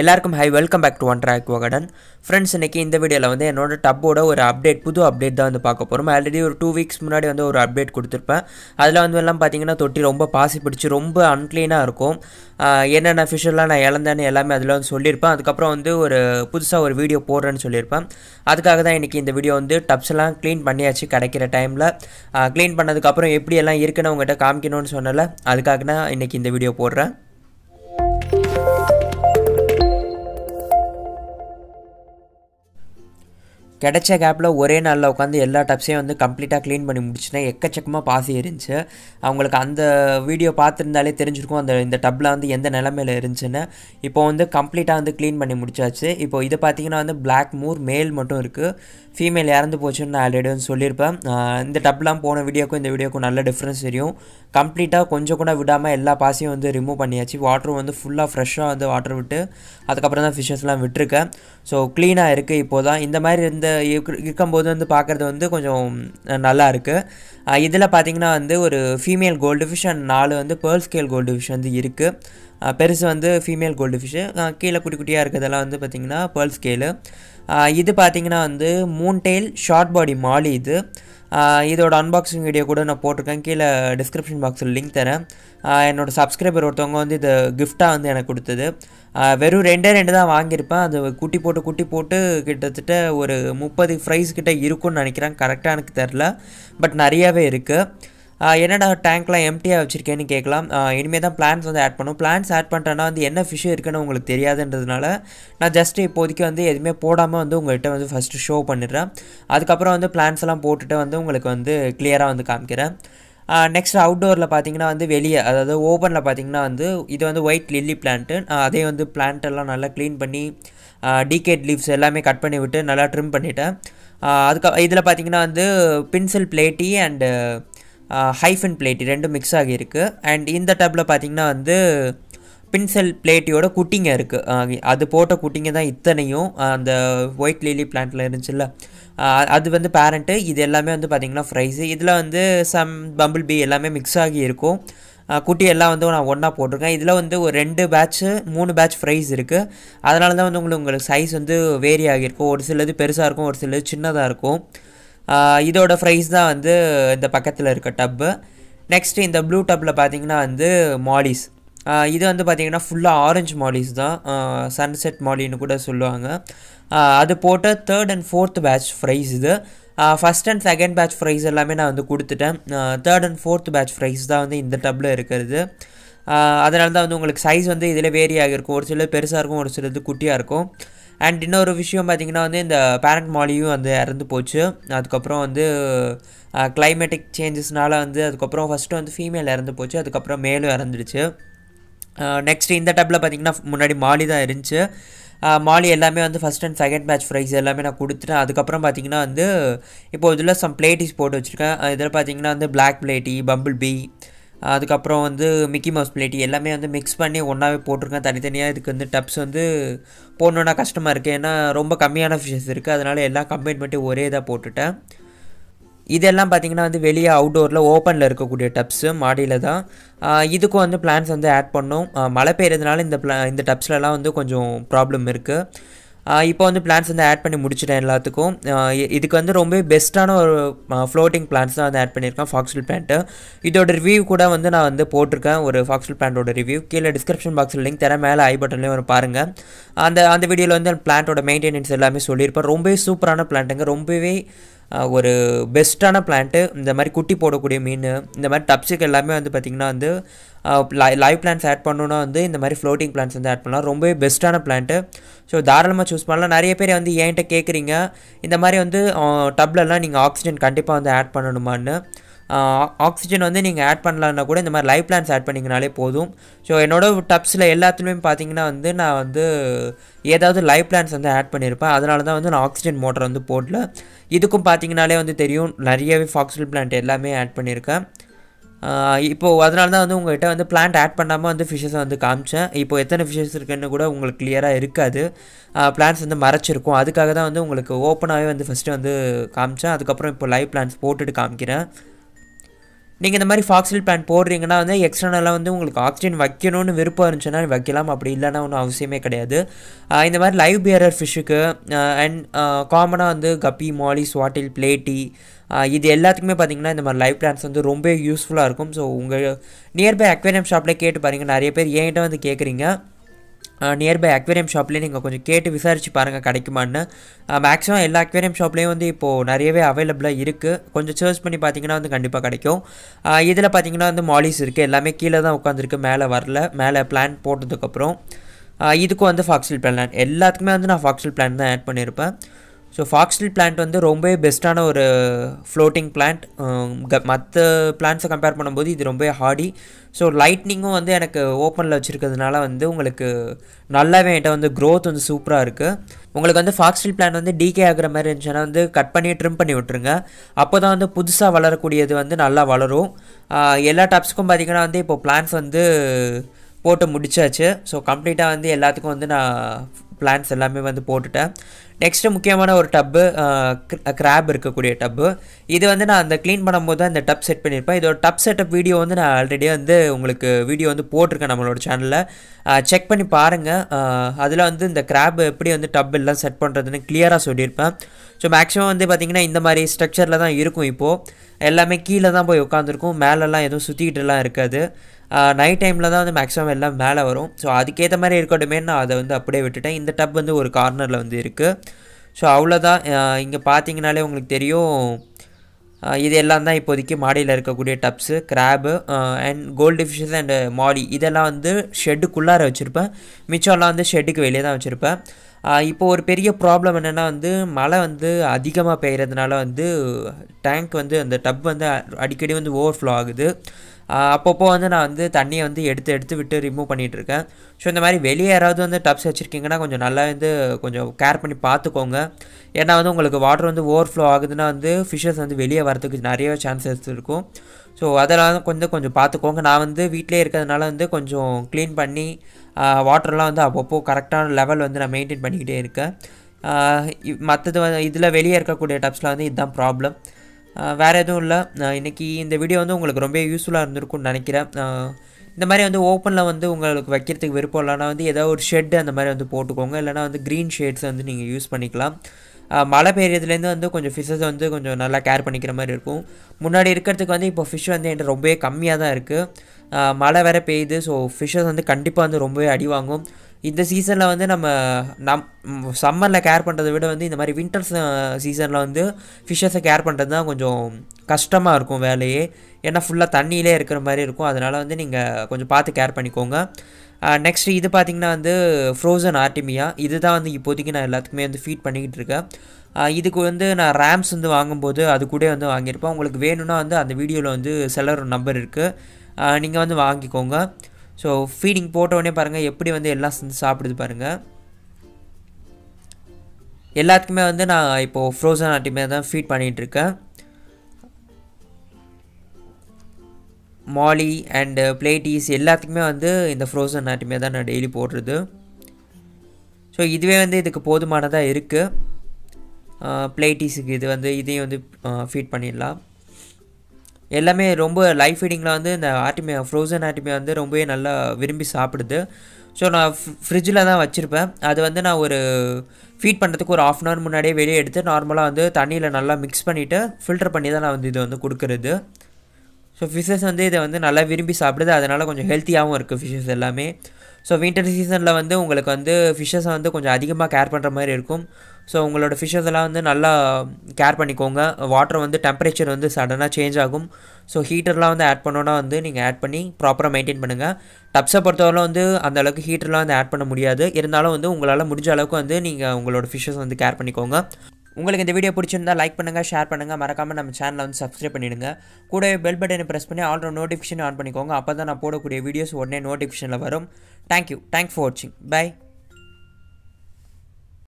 எல்லாருக்கும் hi welcome back to one track வகடன் friends இன்றைக்கி இந்த வீடியோவில் வந்து என்னோடய டப்போட ஒரு அப்டேட் புது அப்டேட் தான் வந்து பார்க்க போகிறோம் ஆல்ரெடி ஒரு டூ வீக்ஸ் முன்னாடி வந்து ஒரு அப்டேட் கொடுத்துருப்பேன் அதில் வந்து எல்லாம் பார்த்தீங்கன்னா தொட்டி ரொம்ப பாசி பிடிச்சி ரொம்ப அன்கிளீனாக இருக்கும் என்னென்ன ஃபிஷெல்லாம் நான் இழந்தேன்னு எல்லாமே அதில் வந்து சொல்லியிருப்பேன் அதுக்கப்புறம் வந்து ஒரு புதுசாக ஒரு வீடியோ போடுறேன்னு சொல்லியிருப்பேன் அதுக்காக தான் இன்றைக்கி இந்த வீடியோ வந்து டப்ஸ் எல்லாம் க்ளீன் பண்ணியாச்சு கிடைக்கிற டைமில் க்ளீன் பண்ணதுக்கப்புறம் எப்படியெல்லாம் இருக்குன்னு உங்கள்கிட்ட காமிக்கணும்னு சொன்னல அதுக்காக தான் இன்றைக்கி இந்த வீடியோ போடுறேன் கிடைச்ச கேப்பில் ஒரே நாளில் உட்காந்து எல்லா டப்ஸையும் வந்து கம்ப்ளீட்டாக க்ளீன் பண்ணி முடிச்சுட்டேன் எக்கச்சக்கமாக பாசி இருந்துச்சு அவங்களுக்கு அந்த வீடியோ பார்த்துருந்தாலே தெரிஞ்சிருக்கும் அந்த இந்த டப்பில் வந்து எந்த நிலமையில் இருந்துச்சுன்னு இப்போ வந்து கம்ப்ளீட்டாக வந்து க்ளீன் பண்ணி முடிச்சாச்சு இப்போ இது பார்த்திங்கன்னா வந்து பிளாக் மூர் மேல் மட்டும் இருக்குது ஃபீமேல் இறந்து போச்சுன்னு நான் ஆல்ரெடி வந்து சொல்லியிருப்பேன் இந்த டப்லாம் போன வீடியோக்கும் இந்த வீடியோக்கும் நல்ல டிஃப்ரென்ஸ் தெரியும் கம்ப்ளீட்டாக கொஞ்சம் கூட விடாமல் எல்லா பாசையும் வந்து ரிமூவ் பண்ணியாச்சு வாட்ரு வந்து ஃபுல்லாக ஃப்ரெஷ்ஷாக வந்து வாட்டர் விட்டு அதுக்கப்புறம் தான் ஃபிஷ்ஷஸ்லாம் விட்டுருக்கேன் ஸோ க்ளீனாக இருக்குது இப்போ தான் இந்த மாதிரி இருந்த இந்த இருக்கும்போது வந்து பார்க்குறது வந்து கொஞ்சம் நல்லா இருக்குது இதில் பார்த்திங்கன்னா வந்து ஒரு ஃபீமேல் கோல்டு ஃபிஷ் அண்ட் நாலு வந்து பேர்ல் ஸ்கேல் கோல்டு ஃபிஷ் வந்து இருக்குது பெருசு வந்து ஃபீமேல் கோல்டு ஃபிஷ்ஷு கீழே குட்டி குட்டியாக இருக்கிறதெல்லாம் வந்து பார்த்திங்கன்னா பேர்ல் ஸ்கேலு இது பார்த்திங்கன்னா வந்து மூன்டெயில் ஷார்ட் பாடி மாலி இது இதோட அன்பாக்சிங் வீடியோ கூட நான் போட்டிருக்கேன் கீழே டிஸ்கிரிப்ஷன் பாக்ஸில் லிங்க் தரேன் என்னோடய சப்ஸ்கிரைபர் ஒருத்தவங்க வந்து இது கிஃப்டாக வந்து எனக்கு கொடுத்தது வெறும் ரெண்டே ரெண்டு தான் வாங்கியிருப்பேன் அது குட்டி போட்டு குட்டி போட்டு கிட்டத்தட்ட ஒரு முப்பது ஃப்ரைஸ் கிட்டே இருக்கும்னு நினைக்கிறேன் கரெக்டாக எனக்கு தெரில பட் நிறையாவே இருக்குது என்னடா டேங்க்லாம் எம்டியாக வச்சுருக்கேன்னு கேட்கலாம் இனிமேல் தான் பிளான்ஸ் வந்து ஆட் பண்ணும் பிளான்ஸ் ஆட் பண்ணுறேன்னா வந்து என்ன ஃபிஷ்ஷு இருக்குன்னு உங்களுக்கு தெரியாதுன்றதுனால நான் ஜஸ்ட்டு இப்போதைக்கு வந்து எதுவுமே போடாமல் வந்து உங்கள்கிட்ட வந்து ஃபஸ்ட்டு ஷோ பண்ணிடுறேன் அதுக்கப்புறம் வந்து பிளான்ஸ் எல்லாம் போட்டுட்டு வந்து உங்களுக்கு வந்து கிளியராக வந்து காமிக்கிறேன் நெக்ஸ்ட் அவுட்டோரில் பார்த்தீங்கன்னா வந்து வெளியே அதாவது ஓப்பனில் பார்த்தீங்கன்னா வந்து இது வந்து ஒயிட் லில்லி பிளான்ட்டு அதே வந்து பிளான்ட்டெல்லாம் நல்லா க்ளீன் பண்ணி டிகேட் லீவ்ஸ் எல்லாமே கட் பண்ணி விட்டு நல்லா ட்ரிம் பண்ணிவிட்டேன் அதுக்கு இதில் பார்த்தீங்கன்னா வந்து pencil platy and hifin platy ரெண்டும் மிக்ஸ் ஆகியிருக்கு அண்ட் இந்த டப்பில் பார்த்திங்கன்னா வந்து பின்செல் பிளேட்டியோட குட்டிங்க இருக்குது அது போட்ட குட்டிங்க தான் இத்தனையும் அந்த ஒயிட் லீலி பிளான்ட்டில் இருந்துச்சுல்ல அது வந்து பேரண்ட்டு இது எல்லாமே வந்து பார்த்திங்கன்னா ஃப்ரைஸு இதில் வந்து சம் பம்பிள் பி எல்லாமே மிக்ஸ் ஆகி இருக்கும் குட்டி எல்லாம் வந்து நான் ஒன்றா போட்டிருக்கேன் இதில் வந்து ஒரு ரெண்டு பேட்ச்சு மூணு பேட்ச் ஃப்ரைஸ் இருக்குது அதனால தான் வந்து உங்களுக்கு உங்களுக்கு சைஸ் வந்து வேரி ஆகியிருக்கும் ஒரு சிலது பெருசாக இருக்கும் ஒரு சிலது சின்னதாக இருக்கும் இதோட ப்ரைஸ் தான் வந்து இந்த பக்கத்தில் இருக்க டப்பு நெக்ஸ்ட்டு இந்த ப்ளூ டப்பில் பார்த்தீங்கன்னா வந்து மாலிஸ் இது வந்து பார்த்திங்கன்னா ஃபுல்லாக ஆரஞ்சு மாலிஸ் தான் சன்செட் மாலின்னு கூட சொல்லுவாங்க அது போட்ட third and fourth batch fries இது first and second batch fries எல்லாமே நான் வந்து கொடுத்துட்டேன் third and fourth batch fries தான் வந்து இந்த டப்பில் இருக்கிறது அதனால தான் வந்து உங்களுக்கு சைஸ் வந்து இதில் வேரி ஆகிருக்கும் ஒரு சிலது பெருசாக இருக்கும் ஒரு சிலது குட்டியாக இருக்கும் அண்ட் இன்னொரு விஷயம் பார்த்திங்கன்னா வந்து இந்த பேரண்ட் மாலியும் வந்து இறந்து போச்சு அதுக்கப்புறம் வந்து கிளைமேட்டிக் சேஞ்சஸ்னால் வந்து அதுக்கப்புறம் ஃபஸ்ட்டு வந்து ஃபீமேல் இறந்து போச்சு அதுக்கப்புறம் மேலும் இறந்துடுச்சு நெக்ஸ்ட் இந்த டப்பில் பார்த்திங்கன்னா முன்னாடி மாலி தான் இருந்துச்சு மாலி எல்லாமே வந்து ஃபஸ்ட் அண்ட் செகண்ட் மேட்ச் ப்ரைஸ் எல்லாமே நான் கொடுத்துட்டேன் அதுக்கப்புறம் பார்த்தீங்கன்னா வந்து இப்போ இதில் சம் பிளேட்டிஸ் போட்டு வச்சுருக்கேன் இதில் பார்த்தீங்கன்னா வந்து பிளாக் பிளேட்டி பம்பிள் பி அதுக்கப்புறம் வந்து மிக்கி மவுஸ் பிளேட்டி எல்லாமே வந்து மிக்ஸ் பண்ணி ஒன்றாவே போட்டிருக்கேன் தனித்தனியாக இதுக்கு வந்து டப்ஸ் வந்து போடணுன்னா கஷ்டமாக இருக்குது ஏன்னா ரொம்ப கம்மியான ஃபிஷஸ் இருக்குது அதனால் எல்லாம் கம்பைன் பண்ணிட்டு ஒரே இதாக போட்டுட்டேன் இதெல்லாம் பார்த்திங்கன்னா வந்து வெளியே அவுடோரில் ஓப்பனில் இருக்கக்கூடிய டப்ஸு மாடியில் தான் இதுக்கும் வந்து பிளான்ஸ் வந்து ஆட் பண்ணும் மழை பெய்யறதுனால இந்த பிளா இந்த டப்ஸ்லலாம் வந்து கொஞ்சம் ப்ராப்ளம் இருக்குது இப்போ வந்து பிளான்ஸ் வந்து ஆட் பண்ணி முடிச்சிட்டேன் எல்லாத்துக்கும் இதுக்கு வந்து ரொம்ப பெஸ்ட்டான ஒரு ஃப்ளோட்டிங் பிளான்ஸ் தான் வந்து ஆட் பண்ணியிருக்கேன் ஃபாக்ஸில் பிளான்ட்டு இதோட ரிவ்யூ கூட வந்து நான் வந்து போட்டிருக்கேன் ஒரு ஃபாக்ஸில் பிளான்ட்டோட ரிவ்யூ கீழே டிஸ்கிரிப்ஷன் பாக்ஸில் லிங்க் தர மேலே ஐ பட்டன்லேயும் வந்து பாருங்கள் அந்த அந்த வீடியோவில் வந்து பிளான்ட்டோட மெயின்டெனன்ஸ் எல்லாமே சொல்லியிருப்பேன் ரொம்பவே சூப்பரான பிளான்ட்டுங்க ரொம்பவே ஒரு பெஸ்ட்டான பிளான்ட்டு இந்த மாதிரி குட்டி போடக்கூடிய மீன் இந்த மாதிரி டப்ஸுக்கு எல்லாமே வந்து பார்த்திங்கன்னா வந்து லை லைவ் பிளான்ஸ் ஆட் பண்ணணுன்னா வந்து இந்த மாதிரி ஃப்ளோட்டிங் பிளான்ஸ் வந்து ஆட் பண்ணலாம் ரொம்பவே பெஸ்ட்டான பிளான்ட்டு ஸோ தாராளமாக சூஸ் பண்ணலாம் நிறைய பேர் வந்து என்கிட்ட கேட்குறீங்க இந்த மாதிரி வந்து டப்லெலாம் நீங்கள் ஆக்சிஜன் கண்டிப்பாக வந்து ஆட் பண்ணணுமான்னு ஆக்சிஜன் வந்து நீங்கள் ஆட் பண்ணலான்னா கூட இந்த மாதிரி லைஃப் பிளான்ஸ் ஆட் பண்ணிங்கனாலே போதும் ஸோ என்னோடய டப்ஸில் எல்லாத்துலேயுமே பார்த்தீங்கன்னா வந்து நான் வந்து ஏதாவது லைஃப் பிளான்ஸ் வந்து ஆட் பண்ணியிருப்பேன் அதனால தான் வந்து நான் ஆக்சிஜன் மோட்டர் வந்து போடல இதுக்கும் பார்த்தீங்கனாலே வந்து தெரியும் நிறையவே ஃபாக்ஸில் பிளான்ட் எல்லாமே ஆட் பண்ணியிருக்கேன் இப்போது அதனால தான் வந்து உங்கள்கிட்ட வந்து பிளான்ட் ஆட் பண்ணாமல் வந்து ஃபிஷஸை வந்து காமிச்சேன் இப்போது எத்தனை ஃபிஷஸ் இருக்குன்னு கூட உங்களுக்கு கிளியராக இருக்காது பிளான்ஸ் வந்து மறைச்சிருக்கும் அதுக்காக தான் வந்து உங்களுக்கு ஓப்பனாகவே வந்து ஃபஸ்ட்டு வந்து காமிச்சேன் அதுக்கப்புறம் இப்போ லைவ் பிளான்ஸ் போட்டுட்டு காமிக்கிறேன் நீங்கள் இந்த மாதிரி ஃபாக்ஸில் பிளான் போடுறீங்கன்னா வந்து எக்ஸ்டர்னலாக வந்து உங்களுக்கு ஆக்சிஜன் வைக்கணும்னு விருப்பம் இருந்துச்சுன்னா வைக்கலாம் அப்படி இல்லைன்னா ஒன்றும் அவசியமே கிடையாது இந்த மாதிரி லைவ் பியரர் ஃபிஷ்ஷுக்கு அண்ட் காமனாக வந்து கப்பி மாலி ஸ்வாட்டில் பிளேட்டி இது எல்லாத்துக்குமே பார்த்தீங்கன்னா இந்த மாதிரி லைவ் பிளான்ஸ் வந்து ரொம்ப யூஸ்ஃபுல்லாக இருக்கும் ஸோ உங்கள் நியர்பை அக்வேரியம் ஷாப்பில் கேட்டு பாருங்கள் நிறைய பேர் என்கிட்ட வந்து கேட்குறீங்க நியர்பை அக்வேரியம் ஷாப்லேயே நீங்கள் கொஞ்சம் கேட்டு விசாரித்து பாருங்கள் கிடைக்குமான்னு மேக்ஸிமம் எல்லா அக்வேரியம் ஷாப்லேயும் வந்து இப்போது நிறையவே அவைலபிளாக இருக்குது கொஞ்சம் சர்ச் பண்ணி பார்த்தீங்கன்னா வந்து கண்டிப்பாக கிடைக்கும் இதில் பார்த்தீங்கன்னா வந்து மாலிஸ் இருக்குது எல்லாமே கீழே தான் உட்காந்துருக்கு மேலே வரல மேலே பிளான் போட்டதுக்கப்புறம் இதுக்கும் வந்து ஃபாக்ஸில் பிளான் எல்லாத்துக்குமே வந்து நான் ஃபாக்ஸில் பிளான் தான் ஆட் பண்ணியிருப்பேன் ஸோ ஃபாக்ஸ்டில் பிளான்ட் வந்து ரொம்பவே பெஸ்ட்டான ஒரு ஃப்ளோட்டிங் பிளான்ட் மற்ற பிளான்ஸை கம்பேர் பண்ணும்போது இது ரொம்பவே ஹார்டி ஸோ லைட்னிங்கும் வந்து எனக்கு ஓப்பனில் வச்சுருக்கிறதுனால வந்து உங்களுக்கு நல்லாவே என்கிட்ட வந்து க்ரோத் வந்து சூப்பராக இருக்குது உங்களுக்கு வந்து ஃபாக்ஸ்டில் பிளான் வந்து டிகே ஆகிற மாதிரி இருந்துச்சுன்னா வந்து கட் பண்ணி ட்ரிம் பண்ணி விட்டுருங்க அப்போ தான் வந்து புதுசாக வளரக்கூடியது வந்து நல்லா வளரும் எல்லா டாப்ஸுக்கும் பார்த்திங்கன்னா வந்து இப்போது பிளான்ஸ் வந்து போட்டு முடிச்சாச்சு ஸோ கம்ப்ளீட்டாக வந்து எல்லாத்துக்கும் வந்து நான் பிளான்ஸ் எல்லாமே வந்து போட்டுட்டேன் நெக்ஸ்ட்டு முக்கியமான ஒரு டப்பு க்ராப் இருக்கக்கூடிய டப்பு இது வந்து நான் அந்த க்ளீன் பண்ணும்போது தான் இந்த டப் செட் பண்ணியிருப்பேன் இதோட டப் செட்டப் வீடியோ வந்து நான் ஆல்ரெடி வந்து உங்களுக்கு வீடியோ வந்து போட்டிருக்கேன் நம்மளோட சேனலில் செக் பண்ணி பாருங்கள் அதில் வந்து இந்த க்ராப் எப்படி வந்து டப் எல்லாம் செட் பண்ணுறதுன்னு கிளியராக சொல்லியிருப்பேன் ஸோ மேக்ஸிமம் வந்து பார்த்திங்கன்னா இந்த மாதிரி ஸ்ட்ரக்சரில் தான் இருக்கும் இப்போது எல்லாமே கீழே தான் போய் உட்காந்துருக்கும் மேலெல்லாம் எதுவும் சுற்றிக்கிட்டுலாம் இருக்காது நைட் டைமில் தான் வந்து மேக்ஸிமம் எல்லாம் மேலே வரும் ஸோ அதுக்கேற்ற மாதிரி இருக்கட்டுமே நான் அதை வந்து அப்படியே விட்டுட்டேன் இந்த டப் வந்து ஒரு கார்னரில் வந்து இருக்குது ஸோ அவ்வளோதான் இங்கே பார்த்தீங்கனாலே உங்களுக்கு தெரியும் இது எல்லாம் தான் இப்போதைக்கு மாடியில் இருக்கக்கூடிய tubs crab and gold fishes and molly இதெல்லாம் வந்து ஷெட்டுக்குள்ளார வச்சுருப்பேன் மிச்சம்லாம் வந்து ஷெட்டுக்கு வெளியே தான் வச்சுருப்பேன் இப்போ ஒரு பெரிய ப்ராப்ளம் என்னென்னா வந்து மழை வந்து அதிகமாக பெய்கிறதுனால வந்து டேங்க் வந்து அந்த டப் வந்து அடிக்கடி வந்து ஓவர்ஃப்ளோ ஆகுது அப்பப்போ வந்து நான் வந்து தண்ணியை வந்து எடுத்து எடுத்து விட்டு ரிமூவ் பண்ணிகிட்டு இருக்கேன் ஸோ இந்த மாதிரி வெளியே யாராவது வந்து டப்ஸ் வச்சுருக்கீங்கன்னா கொஞ்சம் நல்லா வந்து கொஞ்சம் கேர் பண்ணி பார்த்துக்கோங்க ஏன்னா வந்து உங்களுக்கு வாட்டர் வந்து ஓவர்ஃப்ளோ ஆகுதுன்னா வந்து ஃபிஷஸ் வந்து வெளியே வரதுக்கு நிறைய சான்சஸ் இருக்கும் ஸோ அதெல்லாம் கொஞ்சம் கொஞ்சம் பார்த்துக்கோங்க நான் வந்து வீட்டிலே இருக்கிறதுனால வந்து கொஞ்சம் க்ளீன் பண்ணி வாட்டர்லாம் வந்து அப்பப்போ கரெக்டான லெவல் வந்து நான் மெயின்டைன் பண்ணிக்கிட்டே இருக்கேன் மற்றது வந்து இதில் வெளியே இருக்கக்கூடிய டப்ஸில் வந்து இதுதான் ப்ராப்ளம் வேறு எதுவும் இல்லை இன்றைக்கி இந்த வீடியோ வந்து உங்களுக்கு ரொம்ப யூஸ்ஃபுல்லாக இருந்திருக்கும்னு நினைக்கிறேன் இந்த மாதிரி வந்து ஓப்பனில் வந்து உங்களுக்கு வைக்கிறதுக்கு விருப்பம் இல்லைனா வந்து ஏதாவது ஒரு ஷெட்டு அந்த மாதிரி வந்து போட்டுக்கோங்க இல்லைனா வந்து க்ரீன் ஷேட்ஸ் வந்து நீங்கள் யூஸ் பண்ணிக்கலாம் மழை பெய்யறதுலேருந்து வந்து கொஞ்சம் ஃபிஷ்ஷஸ் வந்து கொஞ்சம் நல்லா கேர் பண்ணிக்கிற மாதிரி இருக்கும் முன்னாடி இருக்கிறதுக்கு வந்து இப்போ ஃபிஷ் வந்து என்கிட்ட ரொம்பவே கம்மியாக தான் இருக்குது மழை வேறு பெய்யுது ஸோ ஃபிஷ்ஷஸ் வந்து கண்டிப்பாக வந்து ரொம்பவே அடி வாங்கும் இந்த சீசனில் வந்து நம்ம நம் சம்மரில் கேர் பண்ணுறதை விட வந்து இந்த மாதிரி வின்டர்ஸ் சீசனில் வந்து ஃபிஷ்ஷஸை கேர் பண்ணுறது தான் கொஞ்சம் கஷ்டமாக இருக்கும் வேலையே ஏன்னா ஃபுல்லாக தண்ணியிலே இருக்கிற மாதிரி இருக்கும் அதனால் வந்து நீங்கள் கொஞ்சம் பார்த்து கேர் பண்ணிக்கோங்க நெக்ஸ்ட் இது பார்த்திங்கன்னா வந்து ஃப்ரோசன் ஆர்டிமியா இது தான் வந்து இப்போதைக்கு நான் எல்லாத்துக்குமே வந்து ஃபீட் பண்ணிக்கிட்டு இருக்கேன் இதுக்கு வந்து நான் ரேம்ஸ் வந்து வாங்கும்போது அது கூட வந்து வாங்கியிருப்பேன் உங்களுக்கு வேணும்னா வந்து அந்த வீடியோவில் வந்து செல்லர் நம்பர் இருக்குது நீங்கள் வந்து வாங்கிக்கோங்க ஸோ ஃபீடிங் போட்டோடனே பாருங்கள் எப்படி வந்து எல்லாம் சேர்ந்து சாப்பிடுது பாருங்கள் எல்லாத்துக்குமே வந்து நான் இப்போது ஃப்ரோசன் ஆர்டிமியா தான் ஃபீட் பண்ணிகிட்டு இருக்கேன் மாலி அண்டு பிளேட்டிஸ் எல்லாத்துக்குமே வந்து இந்த ஃப்ரோசன் ஆட்டுமே தான் நான் டெய்லி போடுறது ஸோ இதுவே வந்து இதுக்கு போதுமானதாக இருக்குது பிளேட்டிஸுக்கு இது வந்து இதையும் வந்து ஃபீட் பண்ணிடலாம் எல்லாமே ரொம்ப லைஃப் ஃபீடிங்கில் வந்து இந்த ஆட்டுமே ஃப்ரோசன் ஆட்டுமே வந்து ரொம்பவே நல்லா விரும்பி சாப்பிடுது ஸோ நான் ஃப்ரிட்ஜில் தான் வச்சுருப்பேன் அது வந்து நான் ஒரு ஃபீட் பண்ணுறதுக்கு ஒரு ஆஃப் அன் ஹவர் முன்னாடியே வெளியே எடுத்து நார்மலாக வந்து தண்ணியில் நல்லா மிக்ஸ் பண்ணிவிட்டு ஃபில்டர் பண்ணி தான் நான் வந்து இது வந்து கொடுக்குறது ஸோ ஃபிஷ்ஷஸ் வந்து இதை வந்து நல்லா விரும்பி சாப்பிடுது அதனால் கொஞ்சம் ஹெல்த்தியாகவும் இருக்குது ஃபிஷ்ஷஸ் எல்லாமே ஸோ வின்டர் சீசனில் வந்து உங்களுக்கு வந்து ஃபிஷ்ஷஸை வந்து கொஞ்சம் அதிகமாக கேர் பண்ணுற மாதிரி இருக்கும் ஸோ உங்களோட ஃபிஷ்ஷஸ் எல்லாம் வந்து நல்லா கேர் பண்ணிக்கோங்க வாட்டர் வந்து டெம்பரேச்சர் வந்து சடனாக சேஞ்ச் ஆகும் ஸோ ஹீட்டர்லாம் வந்து ஆட் பண்ணோன்னா வந்து நீங்கள் ஆட் பண்ணி ப்ராப்பராக மெயின்டைன் பண்ணுங்கள் டப்ஸை பொறுத்தவரை வந்து அந்த அளவுக்கு ஹீட்டர்லாம் வந்து ஆட் பண்ண முடியாது இருந்தாலும் வந்து உங்களால் முடிஞ்ச அளவுக்கு வந்து நீங்கள் உங்களோட ஃபிஷ்ஷஸ் வந்து கேர் பண்ணிக்கோங்க உங்களுக்கு இந்த வீடியோ பிடிச்சிருந்தா லைக் பண்ணுங்கள் ஷேர் பண்ணுங்கள் மறக்காமல் நம்ம சேனலை வந்து சப்ஸ்கிரைப் பண்ணிவிடுங்க கூடவே பெல் பட்டனை ப்ரெஸ் பண்ணி ஆல்ரோ நோட்டிஃபிகேஷன் ஆன் பண்ணிக்கோங்க அப்போ தான் நான் போடக்கூடிய வீடியோஸ் உடனே நோட்டிஃபிகேஷனில் வரும் தேங்க்யூ தேங்க்ஸ் ஃபார் வாட்சிங் பை